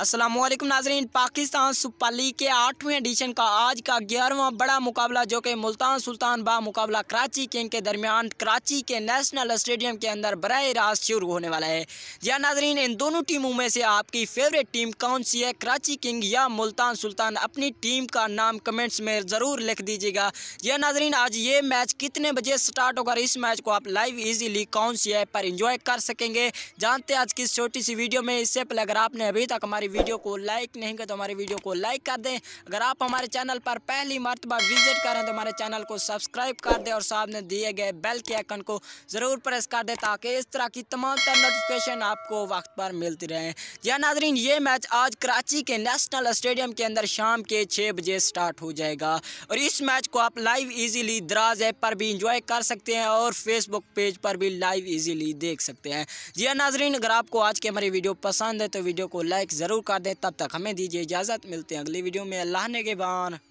असलम नाजरीन Pakistan super league के आठवें एडिशन का आज का ग्यारहवां बड़ा मुकाबला जो कि मुल्तान सुल्तान बा मुकाबला कराची किंग के दरमियान कराची के नेशनल स्टेडियम के अंदर बर रास्त शुरू होने वाला है जी नाजरीन इन दोनों टीमों में से आपकी फेवरेट टीम कौन सी है कराची किंग या मुल्तान सुल्तान अपनी टीम का नाम कमेंट्स में ज़रूर लिख दीजिएगा जी नाजरीन आज ये मैच कितने बजे स्टार्ट होगा इस मैच को आप लाइव ईजीली कौन सी ऐप पर इंजॉय कर सकेंगे जानते आज की छोटी सी वीडियो में इससे पहले अगर आपने अभी तक हमारी वीडियो को लाइक नहीं कर तो हमारे वीडियो को लाइक कर दें अगर आप हमारे चैनल पर पहली मरतबा विजिट करें तो हमारे चैनल को सब्सक्राइब कर दें और सामने दिए गए बेल के आइकन को ज़रूर प्रेस कर दें ताकि इस तरह की तमाम तर नोटिफिकेशन आपको वक्त पर मिलती रहे या नाजरीन ये मैच आज कराची के नेशनल स्टेडियम के अंदर शाम के छः बजे स्टार्ट हो जाएगा और इस मैच को आप लाइव ईजिली दराज ऐप पर भी इंजॉय कर सकते हैं और फेसबुक पेज पर भी लाइव ईजिली देख सकते हैं जी नाजरीन अगर आपको आज की हमारी वीडियो पसंद है तो वीडियो को लाइक ज़रूर जरूर कर दें तब तक हमें दीजिए इजाज़त मिलते हैं अगली वीडियो में अल्लाह ने के बान